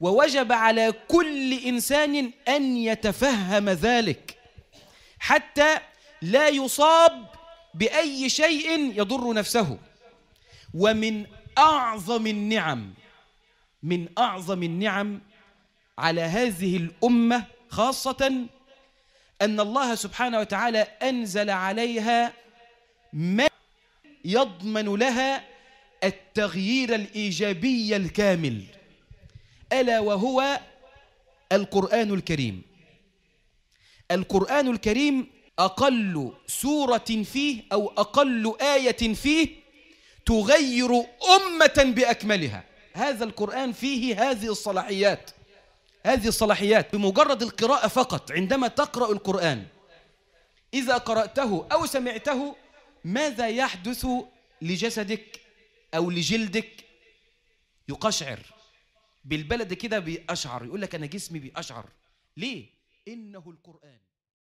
ووجب على كل إنسان أن يتفهم ذلك حتى لا يصاب بأي شيء يضر نفسه ومن أعظم النعم من أعظم النعم على هذه الأمة خاصة أن الله سبحانه وتعالى أنزل عليها ما يضمن لها التغيير الإيجابي الكامل ألا وهو القرآن الكريم القرآن الكريم أقل سورة فيه أو أقل آية فيه تغير أمة بأكملها هذا القرآن فيه هذه الصلاحيات هذه الصلاحيات بمجرد القراءة فقط عندما تقرأ القرآن إذا قرأته أو سمعته ماذا يحدث لجسدك أو لجلدك يقشعر بالبلد كده بيقشعر يقول لك انا جسمي بيقشعر ليه انه القران